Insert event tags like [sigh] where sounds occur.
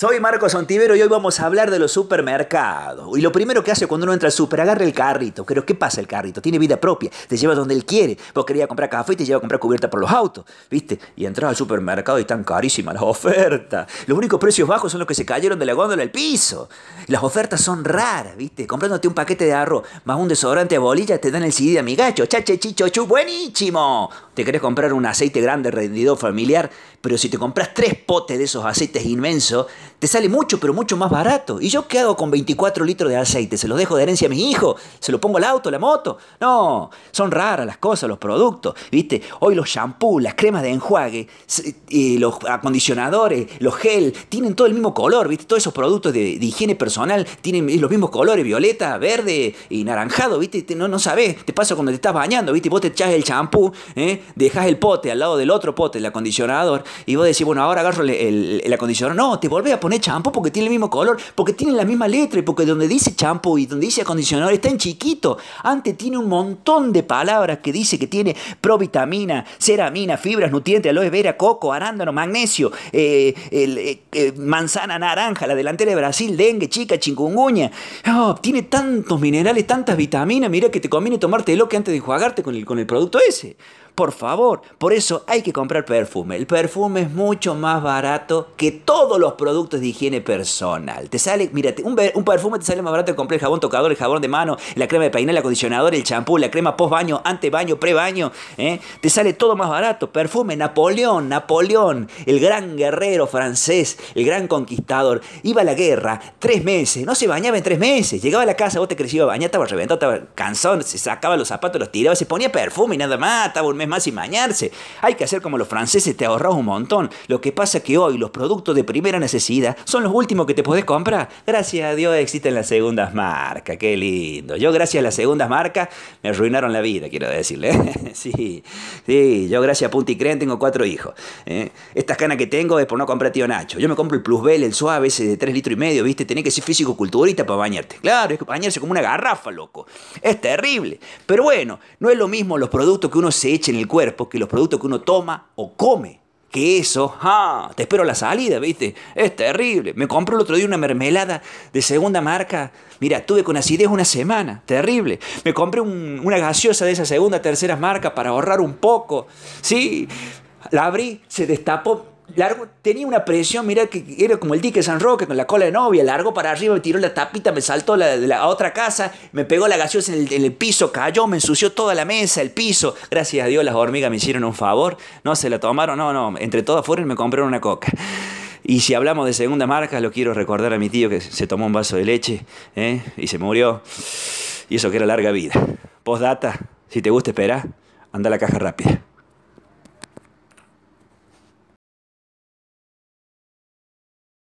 Soy Marco Sontivero y hoy vamos a hablar de los supermercados. Y lo primero que hace cuando uno entra al super, agarra el carrito. Pero ¿qué pasa el carrito? Tiene vida propia, te lleva donde él quiere. Vos querías comprar café y te lleva a comprar cubierta por los autos, ¿viste? Y entras al supermercado y están carísimas las ofertas. Los únicos precios bajos son los que se cayeron de la góndola al piso. Las ofertas son raras, ¿viste? Comprándote un paquete de arroz más un desodorante de bolilla te dan el CD de amigacho. Chache, chicho, chu, buenísimo te querés comprar un aceite grande rendido familiar, pero si te compras tres potes de esos aceites inmensos, te sale mucho, pero mucho más barato. ¿Y yo qué hago con 24 litros de aceite? ¿Se los dejo de herencia a mis hijos? ¿Se los pongo al auto, la moto? No, son raras las cosas, los productos. ¿Viste? Hoy los shampoos, las cremas de enjuague, los acondicionadores, los gel, tienen todo el mismo color, ¿viste? Todos esos productos de, higiene personal tienen los mismos colores, violeta, verde y naranjado, ¿viste? No, no sabes, te pasa cuando te estás bañando, ¿viste? Vos te echás el champú, ¿eh? dejas el pote al lado del otro pote, el acondicionador, y vos decís, bueno, ahora agarro el, acondicionador. No, te volvés a poner champú porque tiene el mismo color, porque tiene la misma letra, y porque donde dice champú y donde dice acondicionador está en chiquito. Antes tiene un montón de palabras que dice que tiene provitamina, ceramina, fibras, nutrientes, aloe vera, coco, arándano, magnesio, eh, eh, eh, manzana, naranja, la delantera de Brasil, dengue, chica, chingunguña. Oh, tiene tantos minerales, tantas vitaminas, mira que te conviene tomarte lo que antes de jugarte con el, con el producto ese. Por favor, por eso hay que comprar perfume. El perfume es mucho más barato que todos los productos de higiene personal. Te sale, mira, un, perfume te sale más barato que comprar el jabón tocador, el jabón de mano, la crema de peinar, el acondicionador, el champú, la crema post baño, ante baño, pre baño. ¿eh? Te sale todo más barato. Perfume, Napoleón, Napoleón, el gran guerrero francés, el gran conquistador. Iba a la guerra tres meses, no se bañaba en tres meses. Llegaba a la casa, vos te crecías a bañar, estaba reventado, estaba se sacaba los zapatos, los tiraba, se ponía perfume y nada más, estaba un mes más sin bañarse. Hay que hacer como los franceses, te ahorras un montón. Lo que pasa es que hoy los productos de primera necesidad son los últimos que te podés comprar. Gracias a Dios existen las segundas marcas, qué lindo. Yo gracias a las segundas marcas me arruinaron la vida, quiero decirle. [laughs] sí, sí, yo gracias a y Cren tengo cuatro hijos. ¿eh? Estas canas que tengo es por no comprar tío Nacho. Yo me compro el Plus Bell, el suave ese de tres litros y medio, ¿viste? Tenés que ser físico-culturista para bañarte. Claro, es que bañarse como una garrafa, loco. Es terrible. Pero bueno, no es lo mismo los productos que uno se echa en el cuerpo que los productos que uno toma o come. Que eso, te espero la salida, ¿viste? Es terrible. Me compré el otro día una mermelada de segunda marca. Mira, tuve con acidez una semana. Terrible. Me compré una gaseosa de esa segunda, tercera marca para ahorrar un poco. Sí, la abrí, se destapó largo, tenía una presión, mira que era como el dique San Roque con la cola de novia, largo para arriba, me tiró la tapita, me saltó la, a otra casa, me pegó la gaseosa en el, piso, cayó, me ensució toda la mesa, el piso. Gracias a Dios las hormigas me hicieron un favor, no se la tomaron, no, no, entre todas fueron y me compraron una coca. Y si hablamos de segunda marca, lo quiero recordar a mi tío que se tomó un vaso de leche ¿eh? y se murió. Y eso que era larga vida. Postdata, si te gusta esperar, anda a la caja rápida.